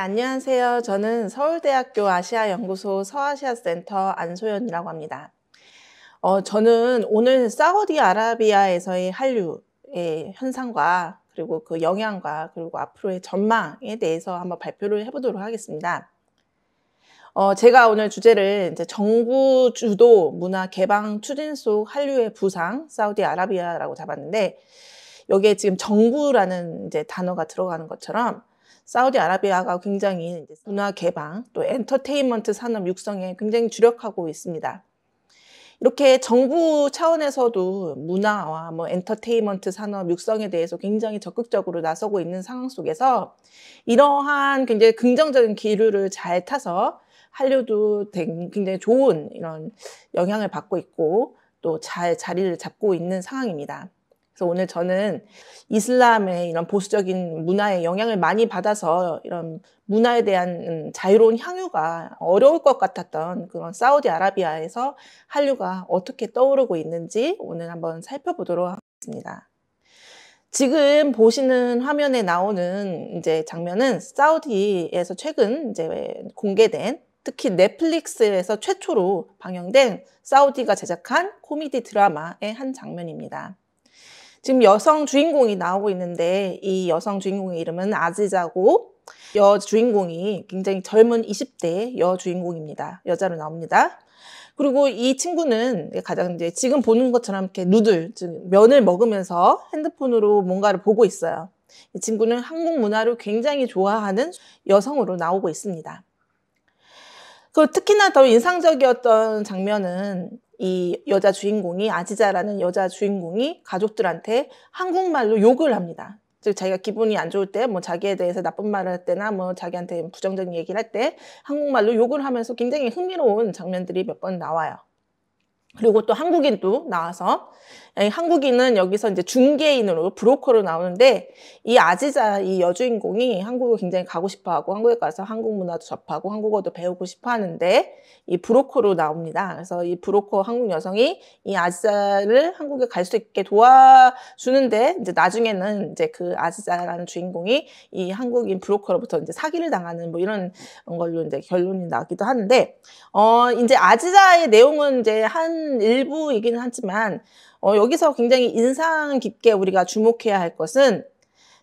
안녕하세요. 저는 서울대학교 아시아연구소 서아시아센터 안소연이라고 합니다. 어, 저는 오늘 사우디아라비아에서의 한류의 현상과 그리고 그 영향과 그리고 앞으로의 전망에 대해서 한번 발표를 해보도록 하겠습니다. 어, 제가 오늘 주제를 이제 정부 주도 문화 개방 추진 속 한류의 부상 사우디아라비아라고 잡았는데 여기에 지금 정부라는 이제 단어가 들어가는 것처럼 사우디아라비아가 굉장히 문화 개방 또 엔터테인먼트 산업 육성에 굉장히 주력하고 있습니다. 이렇게 정부 차원에서도 문화와 뭐 엔터테인먼트 산업 육성에 대해서 굉장히 적극적으로 나서고 있는 상황 속에서 이러한 굉장히 긍정적인 기류를 잘 타서 한류도 굉장히 좋은 이런 영향을 받고 있고 또 잘 자리를 잡고 있는 상황입니다. 그래서 오늘 저는 이슬람의 이런 보수적인 문화에 영향을 많이 받아서 이런 문화에 대한 음, 자유로운 향유가 어려울 것 같았던 그런 사우디아라비아에서 한류가 어떻게 떠오르고 있는지 오늘 한번 살펴보도록 하겠습니다. 지금 보시는 화면에 나오는 이제 장면은 사우디에서 최근 이제 공개된 특히 넷플릭스에서 최초로 방영된 사우디가 제작한 코미디 드라마의 한 장면입니다. 지금 여성 주인공이 나오고 있는데 이 여성 주인공의 이름은 아지자고 여 주인공이 굉장히 젊은 20대 여 주인공입니다. 여자로 나옵니다. 그리고 이 친구는 가장 이제 지금 보는 것처럼 이렇게 누들, 면을 먹으면서 핸드폰으로 뭔가를 보고 있어요. 이 친구는 한국 문화를 굉장히 좋아하는 여성으로 나오고 있습니다. 그 특히나 더 인상적이었던 장면은 이 여자 주인공이 아지자라는 여자 주인공이 가족들한테 한국말로 욕을 합니다. 즉 자기가 기분이 안 좋을 때 뭐 자기에 대해서 나쁜 말을 할 때나 뭐 자기한테 부정적인 얘기를 할 때 한국말로 욕을 하면서 굉장히 흥미로운 장면들이 몇 번 나와요. 그리고 또 한국인도 나와서 예, 한국인은 여기서 이제 중개인으로 브로커로 나오는데 이 아지자 이 여주인공이 한국을 굉장히 가고 싶어하고 한국에 가서 한국 문화도 접하고 한국어도 배우고 싶어하는데 이 브로커로 나옵니다. 그래서 이 브로커 한국 여성이 이 아지자를 한국에 갈 수 있게 도와주는데 이제 나중에는 이제 그 아지자라는 주인공이 이 한국인 브로커로부터 이제 사기를 당하는 뭐 이런 걸로 이제 결론이 나기도 하는데 어 이제 아지자의 내용은 이제 한 일부이기는 하지만 어, 여기서 굉장히 인상 깊게 우리가 주목해야 할 것은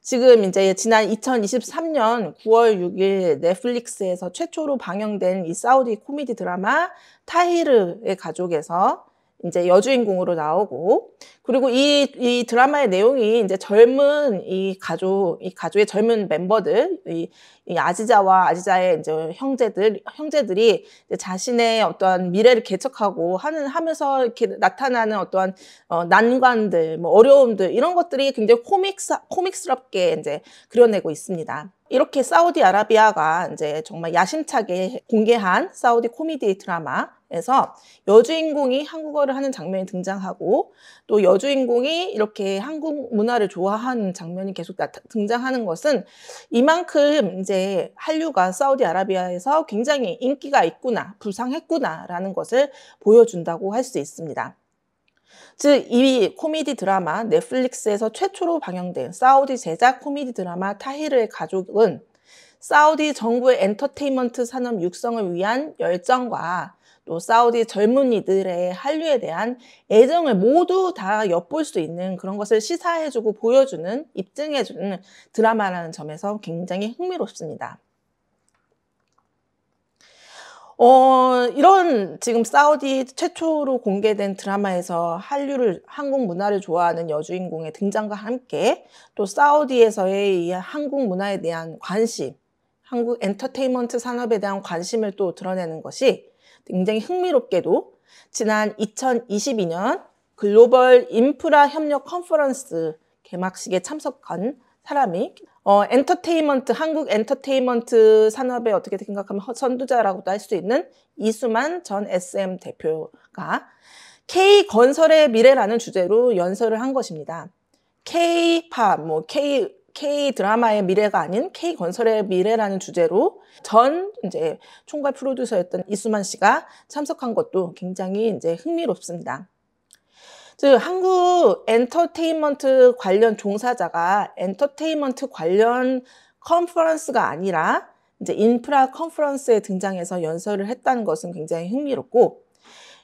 지금 이제 지난 2023년 9월 6일 넷플릭스에서 최초로 방영된 이 사우디 코미디 드라마 타히르의 가족에서 이제 여주인공으로 나오고 그리고 이, 이 드라마의 내용이 이제 젊은 이 가족 이 가족의 젊은 멤버들 이, 이 아지자와 아지자의 이제 형제들 형제들이 이제 자신의 어떠한 미래를 개척하고 하는 하면서 이렇게 나타나는 어떠한 어, 난관들 뭐 어려움들 이런 것들이 굉장히 코믹스 코믹스럽게 이제 그려내고 있습니다. 이렇게 사우디아라비아가 이제 정말 야심차게 공개한 사우디 코미디 드라마에서 여주인공이 한국어를 하는 장면이 등장하고 또 여주인공이 이렇게 한국 문화를 좋아하는 장면이 계속 등장하는 것은 이만큼 이제 한류가 사우디아라비아에서 굉장히 인기가 있구나, 불상했구나라는 것을 보여준다고 할 수 있습니다. 즉, 이 코미디 드라마 넷플릭스에서 최초로 방영된 사우디 제작 코미디 드라마 타히르의 가족은 사우디 정부의 엔터테인먼트 산업 육성을 위한 열정과 또 사우디 젊은이들의 한류에 대한 애정을 모두 다 엿볼 수 있는 그런 것을 시사해주고 보여주는, 입증해주는 드라마라는 점에서 굉장히 흥미롭습니다. 어, 이런 지금 사우디 최초로 공개된 드라마에서 한류를, 한국 문화를 좋아하는 여주인공의 등장과 함께 또 사우디에서의 이 한국 문화에 대한 관심, 한국 엔터테인먼트 산업에 대한 관심을 또 드러내는 것이 굉장히 흥미롭게도 지난 2022년 글로벌 인프라 협력 컨퍼런스 개막식에 참석한 사람이 어, 엔터테인먼트, 한국 엔터테인먼트 산업에 어떻게 생각하면 선두자라고도 할 수 있는 이수만 전 SM 대표가 K 건설의 미래라는 주제로 연설을 한 것입니다. K 팝, 뭐 K K 드라마의 미래가 아닌 K 건설의 미래라는 주제로 전 이제 총괄 프로듀서였던 이수만 씨가 참석한 것도 굉장히 이제 흥미롭습니다. 즉 한국 엔터테인먼트 관련 종사자가 엔터테인먼트 관련 컨퍼런스가 아니라 이제 인프라 컨퍼런스에 등장해서 연설을 했다는 것은 굉장히 흥미롭고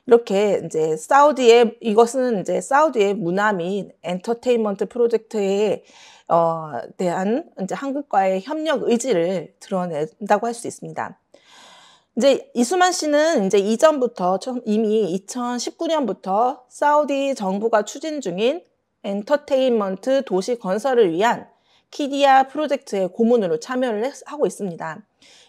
이렇게 이제 사우디의 이것은 이제 사우디의 문화 및 엔터테인먼트 프로젝트에 어, 대한 이제 한국과의 협력 의지를 드러낸다고 할 수 있습니다. 이제 이수만 씨는 이제 이전부터 이미 2019년부터 사우디 정부가 추진 중인 엔터테인먼트 도시 건설을 위한 키디아 프로젝트의 고문으로 참여를 하고 있습니다.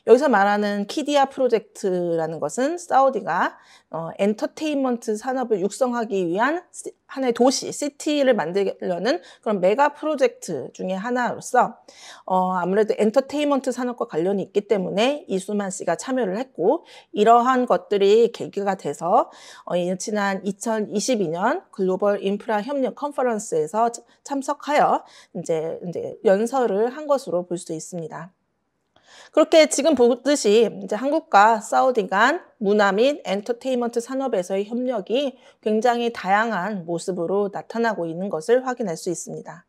여기서 말하는 키디아 프로젝트라는 것은 사우디가 어, 엔터테인먼트 산업을 육성하기 위한 하나의 도시, 시티를 만들려는 그런 메가 프로젝트 중의 하나로서 어, 아무래도 엔터테인먼트 산업과 관련이 있기 때문에 이수만 씨가 참여를 했고 이러한 것들이 계기가 돼서 어, 지난 2022년 글로벌 인프라 협력 컨퍼런스에서 참석하여 이제, 이제 연설을 한 것으로 볼 수 있습니다. 그렇게 지금 보듯이 이제 한국과 사우디 간 문화 및 엔터테인먼트 산업에서의 협력이 굉장히 다양한 모습으로 나타나고 있는 것을 확인할 수 있습니다.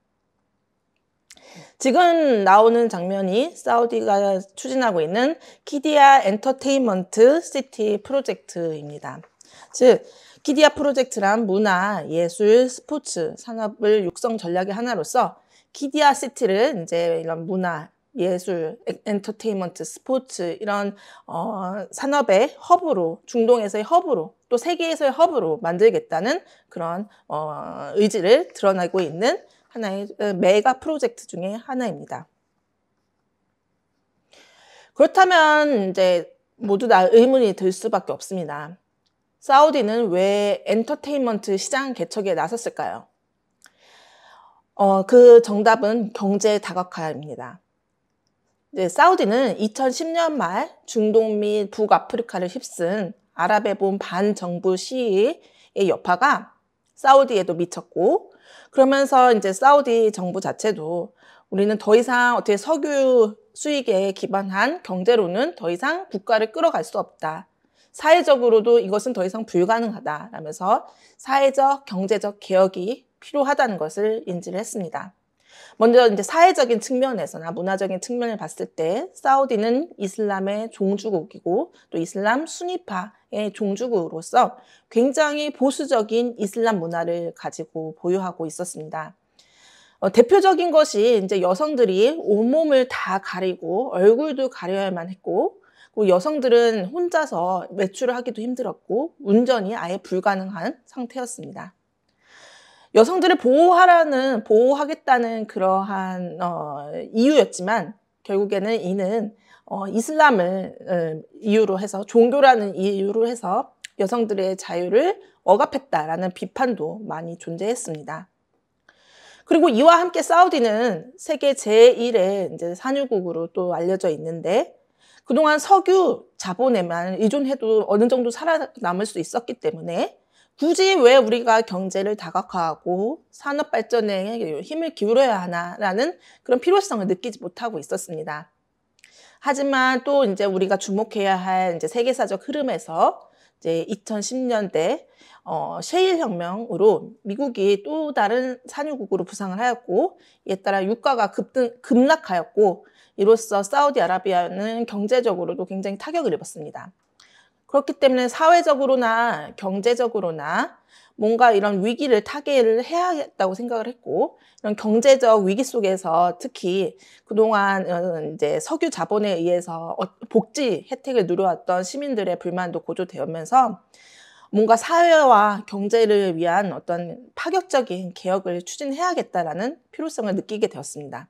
지금 나오는 장면이 사우디가 추진하고 있는 키디아 엔터테인먼트 시티 프로젝트입니다. 즉, 키디아 프로젝트란 문화, 예술, 스포츠 산업을 육성 전략의 하나로서 키디아 시티를 이제 이런 문화, 예술, 엔터테인먼트, 스포츠 이런 어, 산업의 허브로 중동에서의 허브로 또 세계에서의 허브로 만들겠다는 그런 어, 의지를 드러내고 있는 하나의 어, 메가 프로젝트 중에 하나입니다. 그렇다면 이제 모두 다 의문이 들 수밖에 없습니다. 사우디는 왜 엔터테인먼트 시장 개척에 나섰을까요? 어, 그 정답은 경제 다각화입니다. 이 사우디는 2010년 말 중동 및 북아프리카를 휩쓴 아랍의 본 반정부 시위의 여파가 사우디에도 미쳤고 그러면서 이제 사우디 정부 자체도 우리는 더 이상 어떻게 석유 수익에 기반한 경제로는 더 이상 국가를 끌어갈 수 없다. 사회적으로도 이것은 더 이상 불가능하다라면서 사회적 경제적 개혁이 필요하다는 것을 인지를 했습니다. 먼저 이제 사회적인 측면에서나 문화적인 측면을 봤을 때 사우디는 이슬람의 종주국이고 또 이슬람 순위파의 종주국으로서 굉장히 보수적인 이슬람 문화를 가지고 보유하고 있었습니다. 어, 대표적인 것이 이제 여성들이 온몸을 다 가리고 얼굴도 가려야만 했고 그 여성들은 혼자서 외출을 하기도 힘들었고 운전이 아예 불가능한 상태였습니다. 여성들을 보호하라는 보호하겠다는 그러한 어, 이유였지만 결국에는 이는 어, 이슬람을 어, 이유로 해서 종교라는 이유로 해서 여성들의 자유를 억압했다라는 비판도 많이 존재했습니다. 그리고 이와 함께 사우디는 세계 제1의 이제 산유국으로 또 알려져 있는데 그동안 석유 자본에만 의존해도 어느 정도 살아남을 수 있었기 때문에 굳이 왜 우리가 경제를 다각화하고 산업 발전에 힘을 기울여야 하나라는 그런 필요성을 느끼지 못하고 있었습니다. 하지만 또 이제 우리가 주목해야 할 이제 세계사적 흐름에서 이제 2010년대 어, 셰일 혁명으로 미국이 또 다른 산유국으로 부상을 하였고 이에 따라 유가가 급등 급락하였고 이로써 사우디아라비아는 경제적으로도 굉장히 타격을 입었습니다. 그렇기 때문에 사회적으로나 경제적으로나 뭔가 이런 위기를 타개를 해야겠다고 생각을 했고 이런 경제적 위기 속에서 특히 그동안 어, 이제 석유 자본에 의해서 어, 복지 혜택을 누려왔던 시민들의 불만도 고조되면서 뭔가 사회와 경제를 위한 어떤 파격적인 개혁을 추진해야겠다라는 필요성을 느끼게 되었습니다.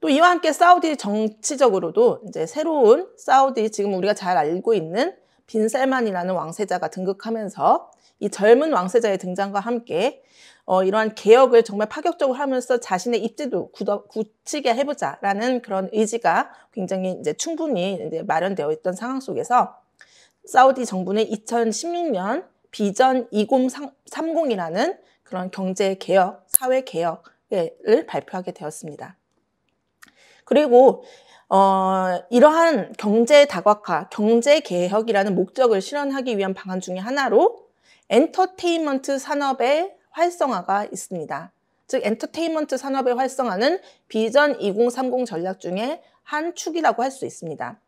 또 이와 함께 사우디 정치적으로도 이제 새로운 사우디 지금 우리가 잘 알고 있는 빈셀만이라는 왕세자가 등극하면서 이 젊은 왕세자의 등장과 함께 어, 이러한 개혁을 정말 파격적으로 하면서 자신의 입지도 굳어, 굳히게 해보자라는 그런 의지가 굉장히 이제 충분히 이제 마련되어 있던 상황 속에서 사우디 정부는 2016년 비전 2030이라는 그런 경제 개혁, 사회 개혁을 발표하게 되었습니다. 그리고 어, 이러한 경제 다각화, 경제 개혁이라는 목적을 실현하기 위한 방안 중의 하나로 엔터테인먼트 산업의 활성화가 있습니다. 즉 엔터테인먼트 산업의 활성화는 비전 2030 전략 중에 한 축이라고 할 수 있습니다.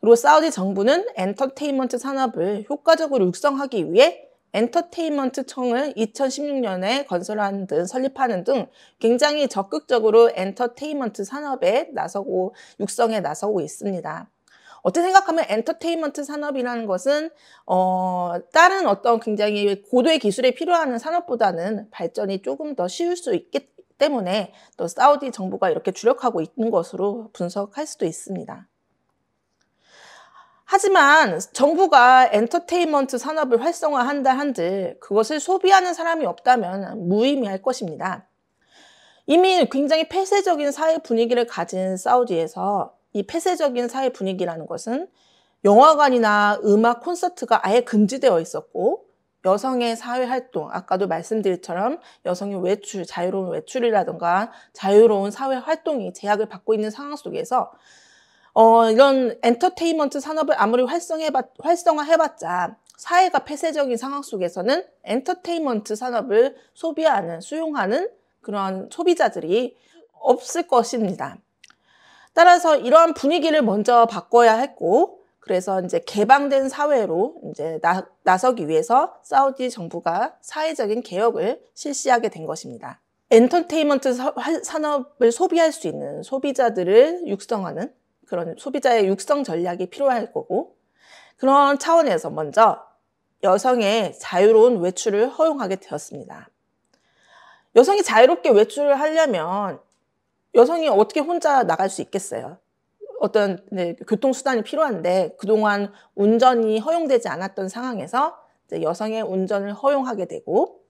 그리고 사우디 정부는 엔터테인먼트 산업을 효과적으로 육성하기 위해 엔터테인먼트 청을 2016년에 건설하는등 설립하는 등 굉장히 적극적으로 엔터테인먼트 산업에 나서고 육성에 나서고 있습니다. 어떻게 생각하면 엔터테인먼트 산업이라는 것은 어, 다른 어떤 굉장히 고도의 기술이 필요하는 산업보다는 발전이 조금 더 쉬울 수 있기 때문에 또 사우디 정부가 이렇게 주력하고 있는 것으로 분석할 수도 있습니다. 하지만 정부가 엔터테인먼트 산업을 활성화한다 한들 그것을 소비하는 사람이 없다면 무의미할 것입니다. 이미 굉장히 폐쇄적인 사회 분위기를 가진 사우디에서 이 폐쇄적인 사회 분위기라는 것은 영화관이나 음악 콘서트가 아예 금지되어 있었고 여성의 사회 활동, 아까도 말씀드린처럼 여성의 외출, 자유로운 외출이라든가 자유로운 사회 활동이 제약을 받고 있는 상황 속에서 어, 이런 엔터테인먼트 산업을 아무리 활성해봤, 활성화해봤자 사회가 폐쇄적인 상황 속에서는 엔터테인먼트 산업을 소비하는, 수용하는 그러한 소비자들이 없을 것입니다. 따라서 이러한 분위기를 먼저 바꿔야 했고, 그래서 이제 개방된 사회로 이제 나, 나서기 위해서 사우디 정부가 사회적인 개혁을 실시하게 된 것입니다. 엔터테인먼트 산업을 소비할 수 있는 소비자들을 육성하는 그런 소비자의 육성 전략이 필요할 거고 그런 차원에서 먼저 여성의 자유로운 외출을 허용하게 되었습니다. 여성이 자유롭게 외출을 하려면 여성이 어떻게 혼자 나갈 수 있겠어요? 어떤 네, 교통수단이 필요한데 그동안 운전이 허용되지 않았던 상황에서 여성의 운전을 허용하게 되고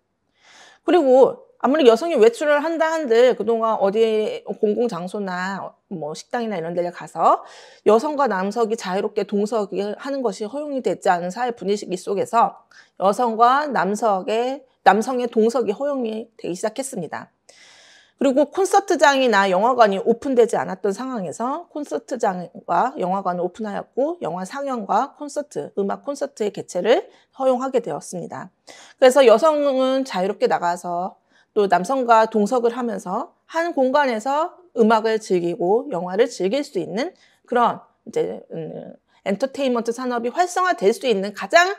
그리고 아무리 여성이 외출을 한다 한들 그동안 어디 공공 장소나 뭐 식당이나 이런 데를 가서 여성과 남성이 자유롭게 동석이 하는 것이 허용이 되지 않은 사회 분위기 속에서 여성과 남성의 남성의 동석이 허용이 되기 시작했습니다. 그리고 콘서트장이나 영화관이 오픈되지 않았던 상황에서 콘서트장과 영화관을 오픈하였고 영화 상영과 콘서트, 음악 콘서트의 개최를 허용하게 되었습니다. 그래서 여성은 자유롭게 나가서 또 남성과 동석을 하면서 한 공간에서 음악을 즐기고 영화를 즐길 수 있는 그런 이제 음, 엔터테인먼트 산업이 활성화될 수 있는 가장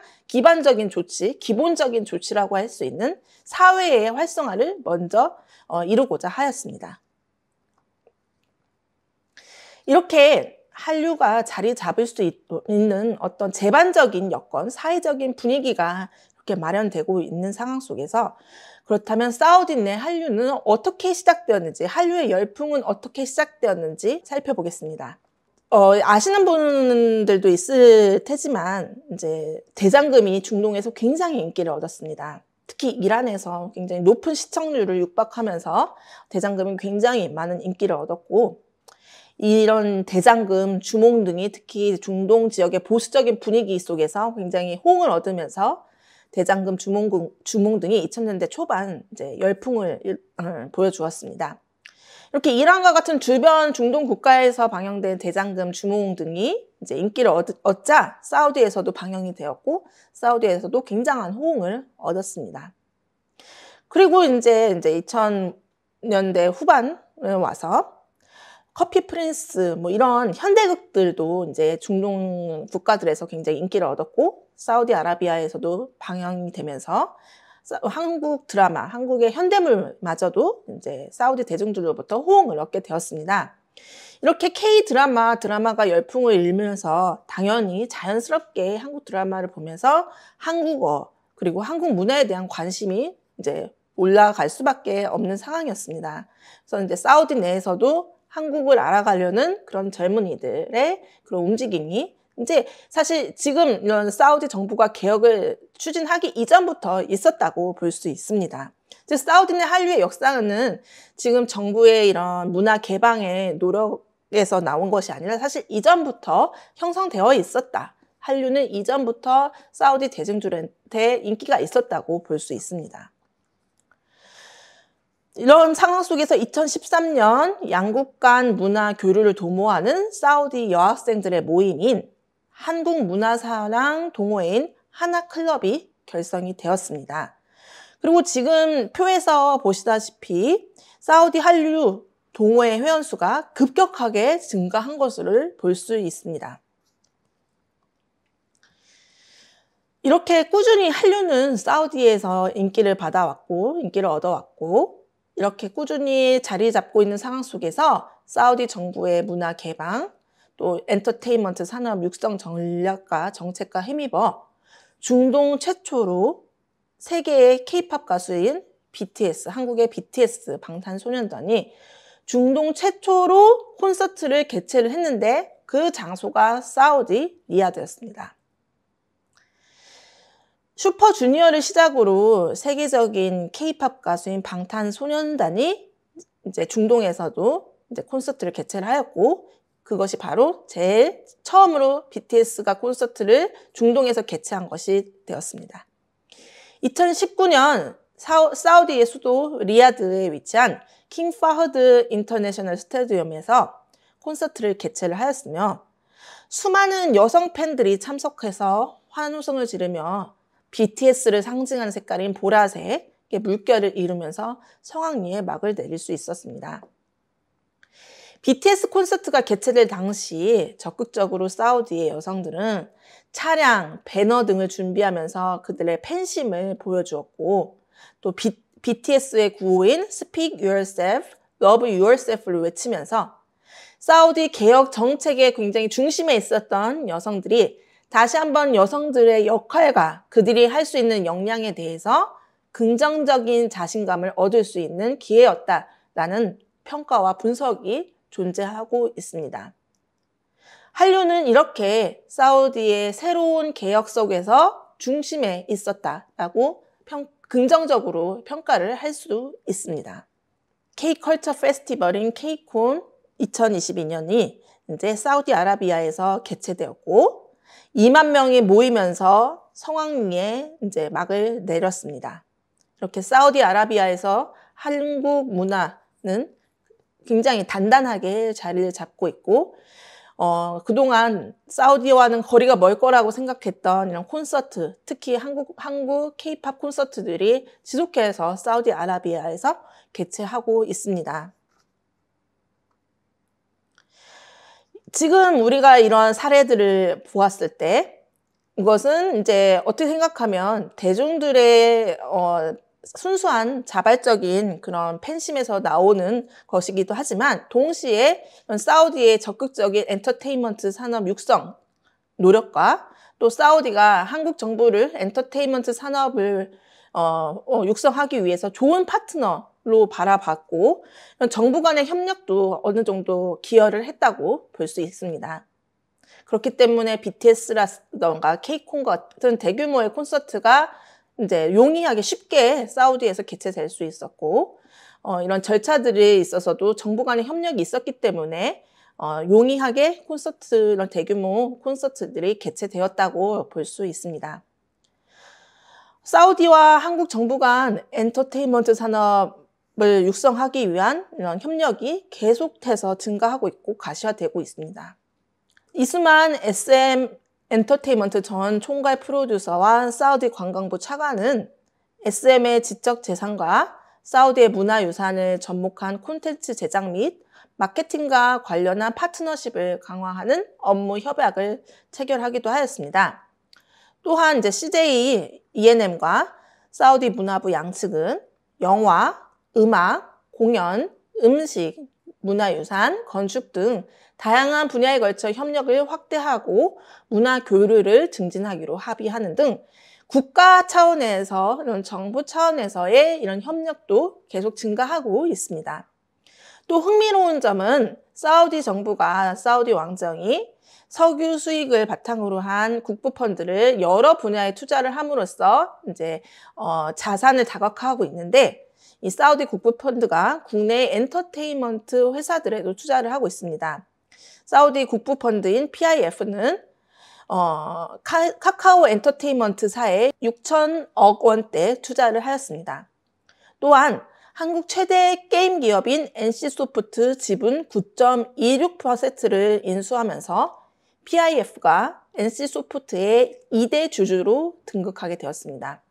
기반적인 조치, 기본적인 조치라고 할 수 있는 사회의 활성화를 먼저 어, 이루고자 하였습니다. 이렇게 한류가 자리 잡을 수 있, 는 어떤 제반적인 여건, 사회적인 분위기가 그렇게 마련되고 있는 상황 속에서 그렇다면 사우디 내 한류는 어떻게 시작되었는지 한류의 열풍은 어떻게 시작되었는지 살펴보겠습니다. 어, 아시는 분들도 있을 테지만 이제 대장금이 중동에서 굉장히 인기를 얻었습니다. 특히 이란에서 굉장히 높은 시청률을 육박하면서 대장금이 굉장히 많은 인기를 얻었고 이런 대장금, 주몽 등이 특히 중동 지역의 보수적인 분위기 속에서 굉장히 호응을 얻으면서 대장금 주몽, 주몽 등이 2000년대 초반 이제 열풍을 음, 보여주었습니다. 이렇게 이란과 같은 주변 중동 국가에서 방영된 대장금 주몽 등이 이제 인기를 얻, 자 사우디에서도 방영이 되었고 사우디에서도 굉장한 호응을 얻었습니다. 그리고 이제 이제 2000년대 후반에 와서 커피 프린스 뭐 이런 현대극들도 이제 중동 국가들에서 굉장히 인기를 얻었고 사우디아라비아에서도 방영이 되면서 한국 드라마, 한국의 현대물마저도 이제 사우디 대중들로부터 호응을 얻게 되었습니다. 이렇게 K 드라마, 드라마가 열풍을 일면서 당연히 자연스럽게 한국 드라마를 보면서 한국어, 그리고 한국 문화에 대한 관심이 이제 올라갈 수밖에 없는 상황이었습니다. 그래서 이제 사우디 내에서도 한국을 알아가려는 그런 젊은이들의 그런 움직임이 이제 사실 지금 이런 사우디 정부가 개혁을 추진하기 이전부터 있었다고 볼 수 있습니다. 즉 사우디는 한류의 역사는 지금 정부의 이런 문화 개방의 노력에서 나온 것이 아니라 사실 이전부터 형성되어 있었다. 한류는 이전부터 사우디 대중들한테 인기가 있었다고 볼 수 있습니다. 이런 상황 속에서 2013년 양국 간 문화 교류를 도모하는 사우디 여학생들의 모임인 한국문화사랑 동호회인 하나클럽이 결성이 되었습니다. 그리고 지금 표에서 보시다시피 사우디 한류 동호회 회원수가 급격하게 증가한 것을 볼 수 있습니다. 이렇게 꾸준히 한류는 사우디에서 인기를 받아왔고 인기를 얻어왔고 이렇게 꾸준히 자리 잡고 있는 상황 속에서 사우디 정부의 문화 개방, 또 엔터테인먼트 산업 육성 전략과 정책과 힘입어 중동 최초로 세계의 케이팝 가수인 BTS, 한국의 BTS 방탄소년단이 중동 최초로 콘서트를 개최를 했는데 그 장소가 사우디 리아드였습니다. 슈퍼주니어를 시작으로 세계적인 케이팝 가수인 방탄소년단이 이제 중동에서도 이제 콘서트를 개최를 하였고 그것이 바로 제일 처음으로 BTS가 콘서트를 중동에서 개최한 것이 되었습니다. 2019년 사우디의 수도 리아드에 위치한 킹 파허드 인터내셔널 스타디움에서 콘서트를 개최를 하였으며 수많은 여성 팬들이 참석해서 환호성을 지르며 BTS를 상징하는 색깔인 보라색의 물결을 이루면서 성황리에 막을 내릴 수 있었습니다. BTS 콘서트가 개최될 당시 적극적으로 사우디의 여성들은 차량, 배너 등을 준비하면서 그들의 팬심을 보여주었고 또 비, BTS의 구호인 Speak Yourself, Love Yourself를 외치면서 사우디 개혁 정책에 굉장히 중심에 있었던 여성들이 다시 한번 여성들의 역할과 그들이 할 수 있는 역량에 대해서 긍정적인 자신감을 얻을 수 있는 기회였다라는 평가와 분석이 존재하고 있습니다. 한류는 이렇게 사우디의 새로운 개혁 속에서 중심에 있었다라고 평, 긍정적으로 평가를 할 수 있습니다. K컬처 페스티벌인 K콘 2022년이 이제 사우디아라비아에서 개최되었고 2만 명이 모이면서 성황리에 이제 막을 내렸습니다. 이렇게 사우디아라비아에서 한국 문화는 굉장히 단단하게 자리를 잡고 있고 어, 그동안 사우디와는 거리가 멀 거라고 생각했던 이런 콘서트, 특히 한국, 한국 케이팝 콘서트들이 지속해서 사우디 아라비아에서 개최하고 있습니다. 지금 우리가 이런 사례들을 보았을 때 이것은 이제 어떻게 생각하면 대중들의 어, 순수한 자발적인 그런 팬심에서 나오는 것이기도 하지만 동시에 사우디의 적극적인 엔터테인먼트 산업 육성 노력과 또 사우디가 한국 정부를 엔터테인먼트 산업을 어, 어 육성하기 위해서 좋은 파트너로 바라봤고 정부 간의 협력도 어느 정도 기여를 했다고 볼 수 있습니다. 그렇기 때문에 BTS라던가 케이콘 같은 대규모의 콘서트가 이제 용이하게 쉽게 사우디에서 개최될 수 있었고 어, 이런 절차들이 있어서도 정부 간의 협력이 있었기 때문에 어, 용이하게 콘서트 이런 대규모 콘서트들이 개최되었다고 볼 수 있습니다. 사우디와 한국 정부 간 엔터테인먼트 산업을 육성하기 위한 이런 협력이 계속해서 증가하고 있고 가시화되고 있습니다. 이수만 SM 엔터테인먼트 전 총괄 프로듀서와 사우디 관광부 차관은 SM의 지적 재산과 사우디의 문화유산을 접목한 콘텐츠 제작 및 마케팅과 관련한 파트너십을 강화하는 업무 협약을 체결하기도 하였습니다. 또한 이제 CJ E&M과 사우디 문화부 양측은 영화, 음악, 공연, 음식, 문화유산, 건축 등 다양한 분야에 걸쳐 협력을 확대하고 문화 교류를 증진하기로 합의하는 등 국가 차원에서 이런 정부 차원에서의 이런 협력도 계속 증가하고 있습니다. 또 흥미로운 점은 사우디 정부가 사우디 왕정이 석유 수익을 바탕으로 한 국부 펀드를 여러 분야에 투자를 함으로써 이제 어, 자산을 다각화하고 있는데 이 사우디 국부 펀드가 국내 엔터테인먼트 회사들에도 투자를 하고 있습니다. 사우디 국부 펀드인 PIF는 어, 카, 카카오 엔터테인먼트사에 6천억 원대 투자를 하였습니다. 또한 한국 최대 게임 기업인 NC소프트 지분 9.26%를 인수하면서 PIF가 NC소프트의 2대 주주로 등극하게 되었습니다.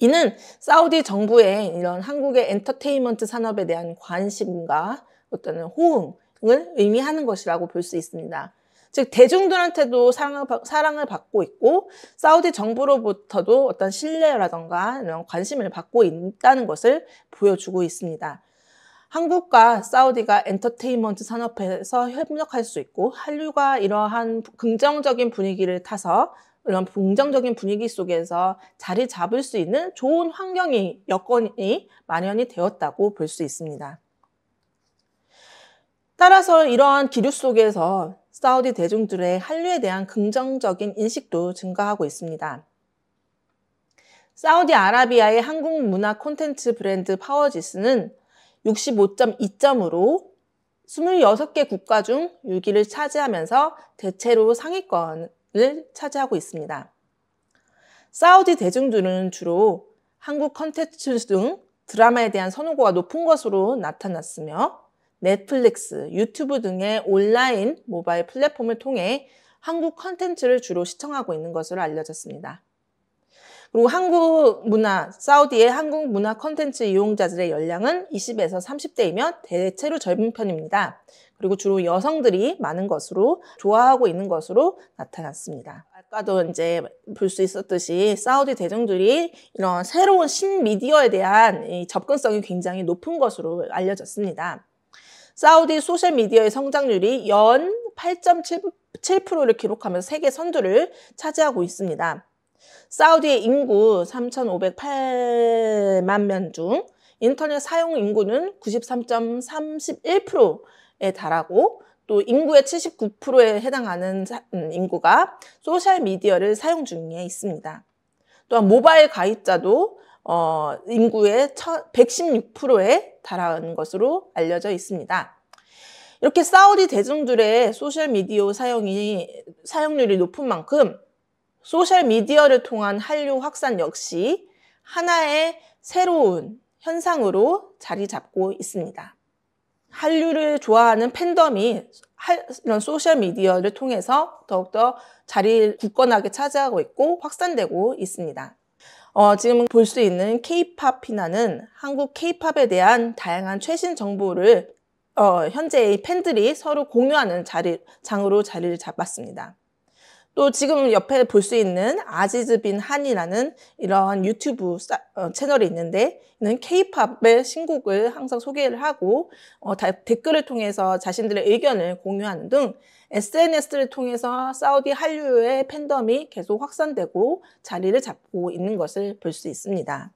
이는 사우디 정부의 이런 한국의 엔터테인먼트 산업에 대한 관심과 어떤 호응 을 의미하는 것이라고 볼 수 있습니다. 즉 대중들한테도 사랑을, 사랑을 받고 있고 사우디 정부로부터도 어떤 신뢰라던가 이런 관심을 받고 있다는 것을 보여주고 있습니다. 한국과 사우디가 엔터테인먼트 산업에서 협력할 수 있고 한류가 이러한 긍정적인 분위기를 타서 이런 긍정적인 분위기 속에서 자리 잡을 수 있는 좋은 환경이 여건이 마련이 되었다고 볼 수 있습니다. 따라서 이러한 기류 속에서 사우디 대중들의 한류에 대한 긍정적인 인식도 증가하고 있습니다. 사우디아라비아의 한국 문화 콘텐츠 브랜드 파워지스는 65.2점으로 26개 국가 중 6위를 차지하면서 대체로 상위권을 차지하고 있습니다. 사우디 대중들은 주로 한국 컨텐츠 등 드라마에 대한 선호도가 높은 것으로 나타났으며 넷플릭스, 유튜브 등의 온라인 모바일 플랫폼을 통해 한국 컨텐츠를 주로 시청하고 있는 것으로 알려졌습니다. 그리고 한국 문화, 사우디의 한국 문화 컨텐츠 이용자들의 연령은 20에서 30대이며 대체로 젊은 편입니다. 그리고 주로 여성들이 많은 것으로 좋아하고 있는 것으로 나타났습니다. 아까도 이제 볼 수 있었듯이 사우디 대중들이 이런 새로운 신미디어에 대한 접근성이 굉장히 높은 것으로 알려졌습니다. 사우디 소셜 미디어의 성장률이 연 8.7%를 기록하면서 세계 선두를 차지하고 있습니다. 사우디의 인구 3,508만 명 중 인터넷 사용 인구는 93.31%에 달하고 또 인구의 79%에 해당하는 음, 인구가 소셜미디어를 사용 중에 있습니다. 또한 모바일 가입자도 어, 인구의 116%에 달한 것으로 알려져 있습니다. 이렇게 사우디 대중들의 소셜미디어 사용이, 사용률이 높은 만큼 소셜미디어를 통한 한류 확산 역시 하나의 새로운 현상으로 자리 잡고 있습니다. 한류를 좋아하는 팬덤이 이런 소셜미디어를 통해서 더욱더 자리를 굳건하게 차지하고 있고 확산되고 있습니다. 어, 지금 볼 수 있는 K-팝 피나는 한국 K-팝에 대한 다양한 최신 정보를 어, 현재의 팬들이 서로 공유하는 자리, 장으로 자리를 잡았습니다. 또 지금 옆에 볼 수 있는 아지즈빈 한이라는 이런 유튜브 어, 채널이 있는데 는 케이팝의 신곡을 항상 소개를 하고 어, 다, 댓글을 통해서 자신들의 의견을 공유하는 등 SNS를 통해서 사우디 한류의 팬덤이 계속 확산되고 자리를 잡고 있는 것을 볼 수 있습니다.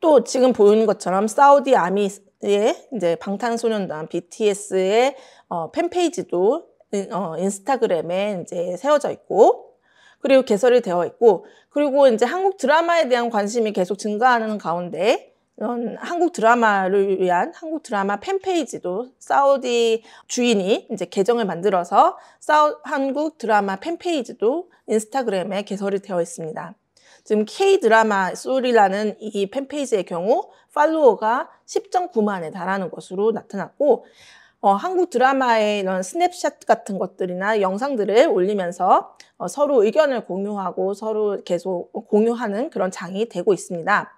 또 지금 보이는 것처럼 사우디 아미의 이제 방탄소년단 BTS의 어, 팬페이지도 네, 어, 인스타그램에 이제 세워져 있고 그리고 개설이 되어 있고 그리고 이제 한국 드라마에 대한 관심이 계속 증가하는 가운데 이런 한국 드라마를 위한 한국 드라마 팬페이지도 사우디 주인이 이제 계정을 만들어서 사우, 한국 드라마 팬페이지도 인스타그램에 개설이 되어 있습니다. 지금 K드라마 소리라는 이 팬페이지의 경우 팔로워가 10.9만에 달하는 것으로 나타났고 어, 한국 드라마의 이런 스냅샷 같은 것들이나 영상들을 올리면서 어, 서로 의견을 공유하고 서로 계속 공유하는 그런 장이 되고 있습니다.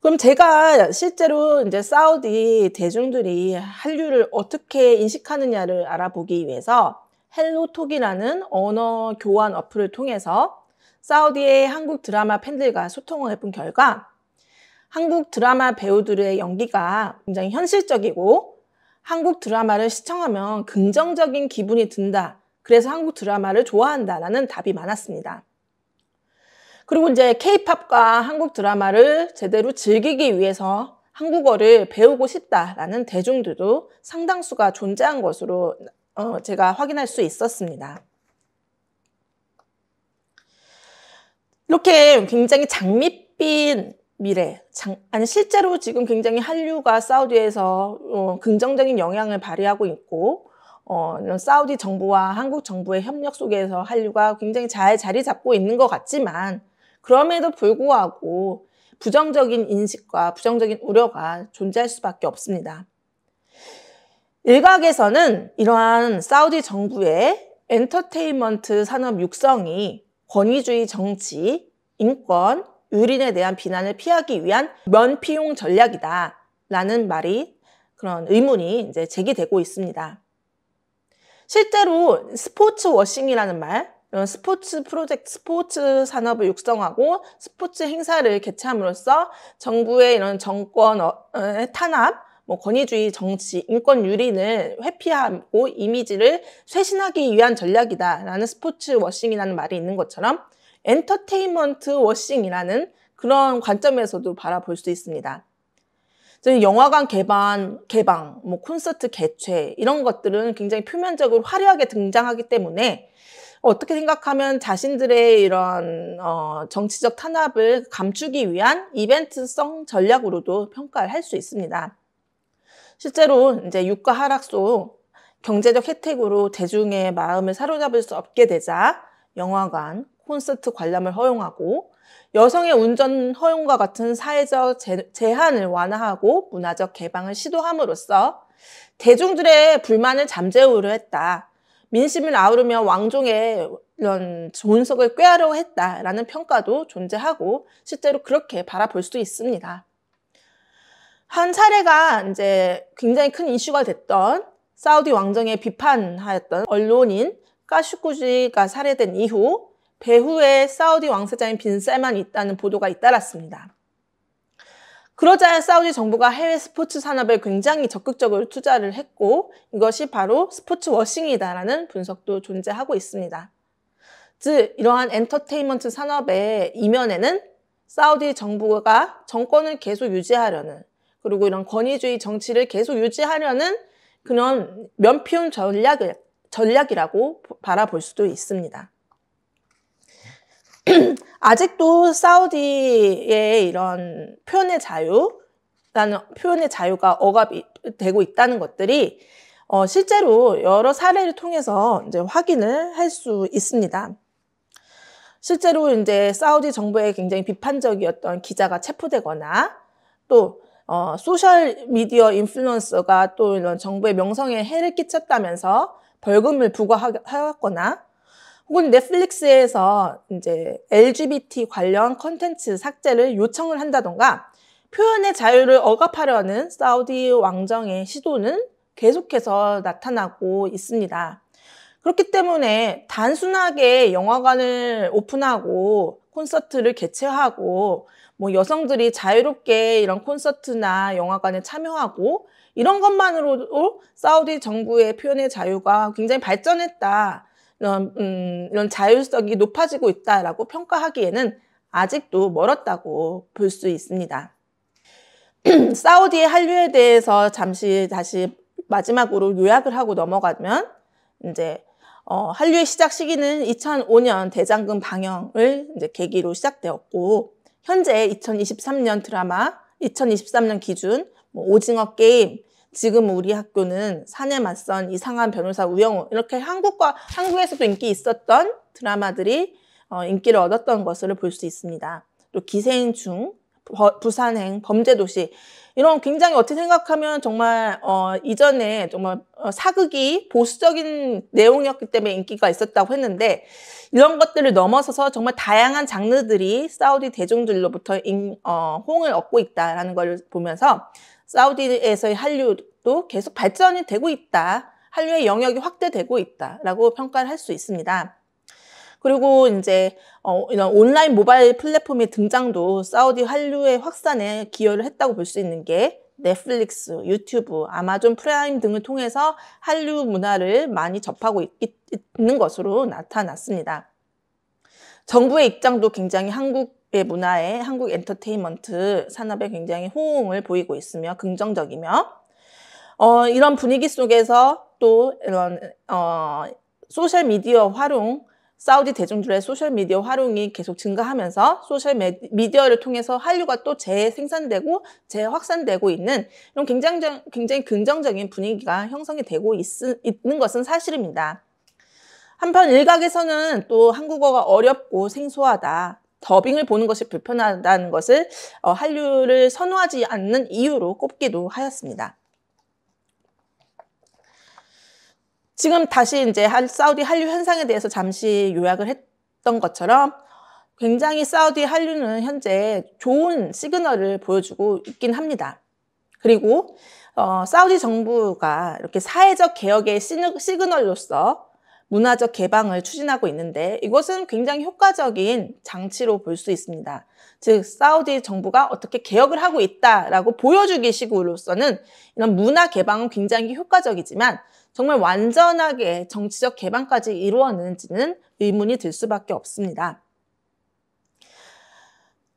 그럼 제가 실제로 이제 사우디 대중들이 한류를 어떻게 인식하느냐를 알아보기 위해서 헬로톡이라는 언어 교환 어플을 통해서 사우디의 한국 드라마 팬들과 소통을 해본 결과 한국 드라마 배우들의 연기가 굉장히 현실적이고 한국 드라마를 시청하면 긍정적인 기분이 든다. 그래서 한국 드라마를 좋아한다. 라는 답이 많았습니다. 그리고 이제 케이팝과 한국 드라마를 제대로 즐기기 위해서 한국어를 배우고 싶다라는 대중들도 상당수가 존재한 것으로 어, 제가 확인할 수 있었습니다. 이렇게 굉장히 장밋빛 미래, 장, 아니 실제로 지금 굉장히 한류가 사우디에서 어, 긍정적인 영향을 발휘하고 있고 어, 사우디 정부와 한국 정부의 협력 속에서 한류가 굉장히 잘 자리 잡고 있는 것 같지만 그럼에도 불구하고 부정적인 인식과 부정적인 우려가 존재할 수밖에 없습니다. 일각에서는 이러한 사우디 정부의 엔터테인먼트 산업 육성이 권위주의 정치, 인권, 유린에 대한 비난을 피하기 위한 면피용 전략이다. 라는 말이 그런 의문이 이제 제기되고 있습니다. 실제로 스포츠 워싱이라는 말, 이런 스포츠 프로젝트, 스포츠 산업을 육성하고 스포츠 행사를 개최함으로써 정부의 이런 정권 어, 어, 탄압, 뭐 권위주의 정치, 인권 유린을 회피하고 이미지를 쇄신하기 위한 전략이다라는 스포츠 워싱이라는 말이 있는 것처럼 엔터테인먼트 워싱이라는 그런 관점에서도 바라볼 수 있습니다. 영화관 개방, 개방, 뭐 콘서트 개최 이런 것들은 굉장히 표면적으로 화려하게 등장하기 때문에 어떻게 생각하면 자신들의 이런 어, 정치적 탄압을 감추기 위한 이벤트성 전략으로도 평가를 할 수 있습니다. 실제로 이제 유가 하락소 경제적 혜택으로 대중의 마음을 사로잡을 수 없게 되자 영화관, 콘서트 관람을 허용하고 여성의 운전 허용과 같은 사회적 제한을 완화하고 문화적 개방을 시도함으로써 대중들의 불만을 잠재우려 했다. 민심을 아우르며 왕종의 이런 존속을 꾀하려 했다라는 평가도 존재하고 실제로 그렇게 바라볼 수도 있습니다. 한사례가 이제 굉장히 큰 이슈가 됐던 사우디 왕정에 비판하였던 언론인 까슈쿠지가 살해된 이후 배후에 사우디 왕세자인 빈셀만이 있다는 보도가 잇따랐습니다. 그러자 사우디 정부가 해외 스포츠 산업에 굉장히 적극적으로 투자를 했고 이것이 바로 스포츠 워싱이다라는 분석도 존재하고 있습니다. 즉, 이러한 엔터테인먼트 산업의 이면에는 사우디 정부가 정권을 계속 유지하려는 그리고 이런 권위주의 정치를 계속 유지하려는 그런 면피움 전략을, 전략이라고 바라볼 수도 있습니다. 아직도 사우디의 이런 표현의 자유라는 표현의 자유가 억압이 되고 있다는 것들이 어, 실제로 여러 사례를 통해서 이제 확인을 할 수 있습니다. 실제로 이제 사우디 정부에 굉장히 비판적이었던 기자가 체포되거나 또 어, 소셜 미디어 인플루언서가 또 이런 정부의 명성에 해를 끼쳤다면서 벌금을 부과하거나 혹은 넷플릭스에서 이제 LGBT 관련 컨텐츠 삭제를 요청을 한다던가 표현의 자유를 억압하려는 사우디 왕정의 시도는 계속해서 나타나고 있습니다. 그렇기 때문에 단순하게 영화관을 오픈하고 콘서트를 개최하고 뭐 여성들이 자유롭게 이런 콘서트나 영화관에 참여하고 이런 것만으로도 사우디 정부의 표현의 자유가 굉장히 발전했다. 이런, 음, 이런 자율성이 높아지고 있다라고 평가하기에는 아직도 멀었다고 볼 수 있습니다. 사우디의 한류에 대해서 잠시 다시 마지막으로 요약을 하고 넘어가면 이제 어, 한류의 시작 시기는 2005년 대장금 방영을 이제 계기로 시작되었고 현재 2023년 드라마, 2023년 기준 뭐 오징어 게임, 지금 우리 학교는 산에 맞선 이상한 변호사 우영우 이렇게 한국과 한국에서도 인기 있었던 드라마들이 어, 인기를 얻었던 것을 볼 수 있습니다. 또 기생충, 부산행, 범죄도시 이런 굉장히 어떻게 생각하면 정말 어, 이전에 정말 어, 사극이 보수적인 내용이었기 때문에 인기가 있었다고 했는데 이런 것들을 넘어서서 정말 다양한 장르들이 사우디 대중들로부터 인, 어, 호응을 얻고 있다라는 걸 보면서 사우디에서의 한류도 계속 발전이 되고 있다. 한류의 영역이 확대되고 있다라고 평가를 할 수 있습니다. 그리고 이제 어, 이런 온라인 모바일 플랫폼의 등장도 사우디 한류의 확산에 기여를 했다고 볼 수 있는 게 넷플릭스, 유튜브, 아마존 프라임 등을 통해서 한류 문화를 많이 접하고 있, 있는 것으로 나타났습니다. 정부의 입장도 굉장히 한국 한국의 문화에 한국 엔터테인먼트 산업에 굉장히 호응을 보이고 있으며 긍정적이며 어, 이런 분위기 속에서 또 이런 어, 소셜 미디어 활용 사우디 대중들의 소셜 미디어 활용이 계속 증가하면서 소셜 미디어를 통해서 한류가 또 재생산되고 재확산되고 있는 이런 굉장히 굉장히 긍정적인 분위기가 형성이 되고 있, 있는 것은 사실입니다. 한편 일각에서는 또 한국어가 어렵고 생소하다. 더빙을 보는 것이 불편하다는 것을 어, 한류를 선호하지 않는 이유로 꼽기도 하였습니다. 지금 다시 이제 사우디 한류 현상에 대해서 잠시 요약을 했던 것처럼 굉장히 사우디 한류는 현재 좋은 시그널을 보여주고 있긴 합니다. 그리고 어, 사우디 정부가 이렇게 사회적 개혁의 시그널로서 문화적 개방을 추진하고 있는데 이것은 굉장히 효과적인 장치로 볼 수 있습니다. 즉 사우디 정부가 어떻게 개혁을 하고 있다라고 보여주기 식으로서는 이런 문화 개방은 굉장히 효과적이지만 정말 완전하게 정치적 개방까지 이루어는지는 의문이 들 수밖에 없습니다.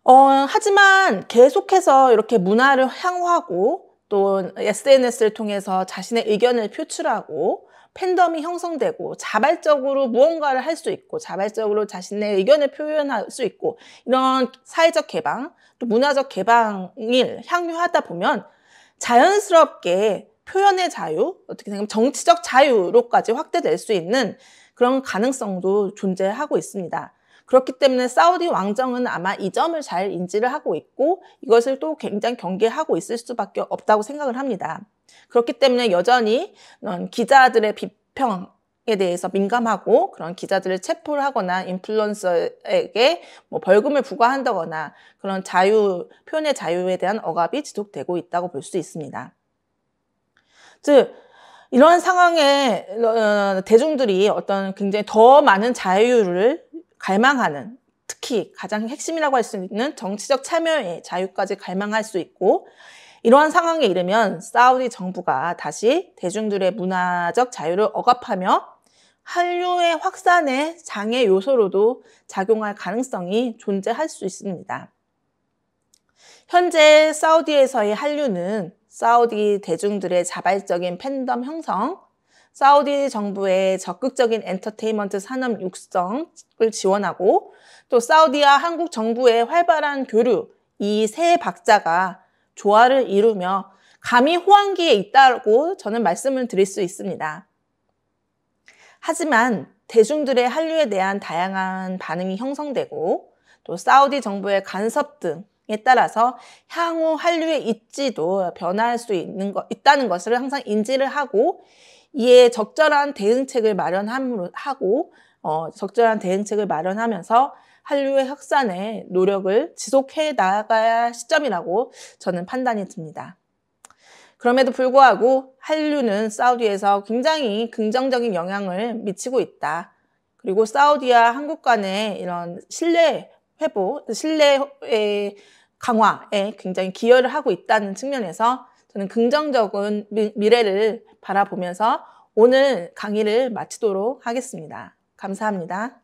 어, 하지만 계속해서 이렇게 문화를 향후하고 또 SNS를 통해서 자신의 의견을 표출하고 팬덤이 형성되고 자발적으로 무언가를 할 수 있고 자발적으로 자신의 의견을 표현할 수 있고 이런 사회적 개방 또 문화적 개방을 향유하다 보면 자연스럽게 표현의 자유 어떻게 생각하면 정치적 자유로까지 확대될 수 있는 그런 가능성도 존재하고 있습니다. 그렇기 때문에 사우디 왕정은 아마 이 점을 잘 인지를 하고 있고 이것을 또 굉장히 경계하고 있을 수밖에 없다고 생각을 합니다. 그렇기 때문에 여전히 기자들의 비평에 대해서 민감하고 그런 기자들을 체포를 하거나 인플루언서에게 뭐 벌금을 부과한다거나 그런 자유, 표현의 자유에 대한 억압이 지속되고 있다고 볼 수 있습니다. 즉, 이런 상황에 어, 대중들이 어떤 굉장히 더 많은 자유를 갈망하는 특히 가장 핵심이라고 할 수 있는 정치적 참여의 자유까지 갈망할 수 있고 이러한 상황에 이르면 사우디 정부가 다시 대중들의 문화적 자유를 억압하며 한류의 확산에 장애 요소로도 작용할 가능성이 존재할 수 있습니다. 현재 사우디에서의 한류는 사우디 대중들의 자발적인 팬덤 형성, 사우디 정부의 적극적인 엔터테인먼트 산업 육성을 지원하고 또 사우디와 한국 정부의 활발한 교류, 이 세 박자가 조화를 이루며 감히 호황기에 있다고 저는 말씀을 드릴 수 있습니다. 하지만 대중들의 한류에 대한 다양한 반응이 형성되고 또 사우디 정부의 간섭 등에 따라서 향후 한류의 입지도 변화할 수 있는 거, 있다는 것을 항상 인지를 하고 이에 적절한 대응책을 마련하고 어, 적절한 대응책을 마련하면서 한류의 확산에 노력을 지속해 나가야 시점이라고 저는 판단이 듭니다. 그럼에도 불구하고 한류는 사우디에서 굉장히 긍정적인 영향을 미치고 있다. 그리고 사우디와 한국 간의 이런 신뢰 회복, 신뢰의 강화에 굉장히 기여를 하고 있다는 측면에서 저는 긍정적인 미래를 바라보면서 오늘 강의를 마치도록 하겠습니다. 감사합니다.